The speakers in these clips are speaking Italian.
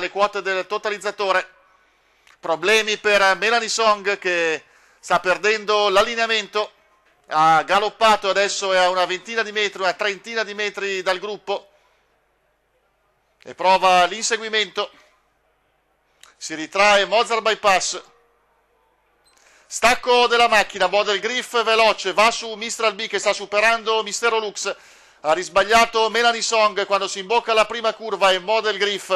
le quote del totalizzatore. Problemi per Melanie Song che sta perdendo l'allineamento. Ha galoppato adesso è a una ventina di metri, una trentina di metri dal gruppo. E prova l'inseguimento. Si ritrae Mozart Bypass. Stacco della macchina, Model Griff veloce, va su Mistral B che sta superando Mistero Lux. Ha risbagliato Melanie Song quando si imbocca la prima curva e Model Griff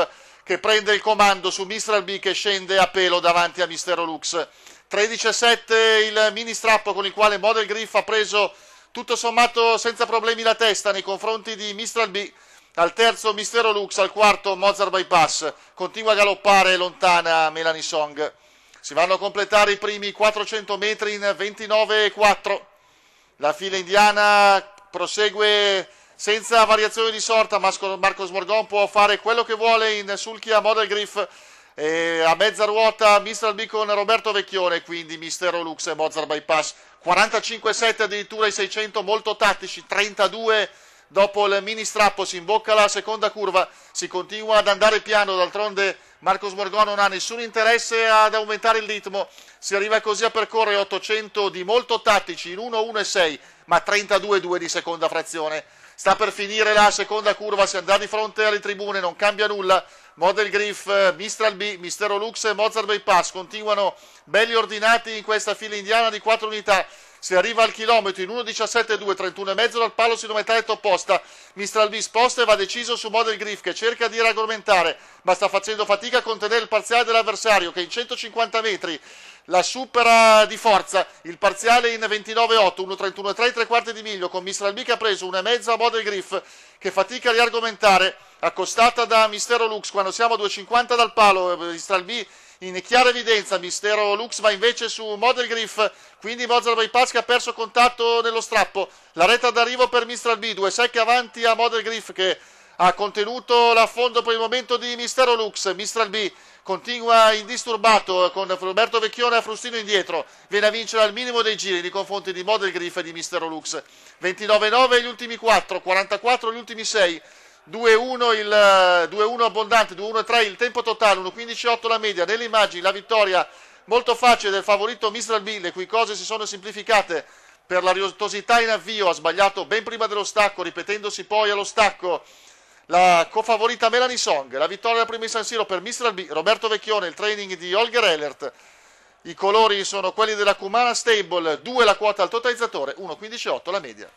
che prende il comando su Mistral B che scende a pelo davanti a Mistero Lux. 13-7 il mini strappo con il quale Model Griff ha preso tutto sommato senza problemi la testa nei confronti di Mistral B. Al terzo Mistero Lux, al quarto Mozart Bypass. Continua a galoppare lontana Melanie Song. Si vanno a completare i primi 400 metri in 29-4. La fila indiana prosegue senza variazioni di sorta Marcos Morgon può fare quello che vuole in Sulchia Model Griff eh, a mezza ruota Mistral B con Roberto Vecchione quindi Mistero Lux e Mozart Bypass 45-7 addirittura i 600 molto tattici 32 dopo il mini strappo si imbocca la seconda curva si continua ad andare piano d'altronde Marcos Morgon non ha nessun interesse ad aumentare il ritmo si arriva così a percorrere 800 di molto tattici in 1-1 6 ma 32-2 di seconda frazione sta per finire la seconda curva, si andrà di fronte alle tribune, non cambia nulla. Model Griff, Mistral eh, B, Mistero Lux e Mozart Bay Pass continuano belli ordinati in questa fila indiana di 4 unità. Si arriva al chilometro in 1.17.2, 31,5 dal palo metà sinumetretta opposta. Mistral B sposta e va deciso su Model Griff che cerca di raggomentare, ma sta facendo fatica a contenere il parziale dell'avversario che in 150 metri la supera di forza, il parziale in 29-8, 1-31-3, tre quarti di miglio, con Mistral B che ha preso una mezza a Model Griff, che fatica a riargomentare, accostata da Mistero Lux, quando siamo a 2,50 dal palo, eh, Mistral B in chiara evidenza, Mistero Lux va invece su Model Griff, quindi Mozart Bypass che ha perso contatto nello strappo, la retta d'arrivo per Mistral B, due secchi avanti a Model Griff che ha contenuto l'affondo per il momento di Mistero Lux, Mistral B continua indisturbato con Roberto Vecchione a Frustino indietro, viene a vincere al minimo dei giri nei confronti di Model Griff e di Mistero Lux, 29-9 gli ultimi 4, 44 gli ultimi 6, 2-1 il 2-1 abbondante, 2-1-3 il tempo totale, 1-15-8 la media, nelle immagini la vittoria molto facile del favorito Mistral B, le cui cose si sono semplificate per la riotosità in avvio, ha sbagliato ben prima dello stacco, ripetendosi poi allo stacco la cofavorita Melanie Song, la vittoria alla primo San Siro per Mr. Albi, Roberto Vecchione, il training di Holger Ellert. I colori sono quelli della Cumana Stable, 2 la quota al totalizzatore, 1,15,8 la media.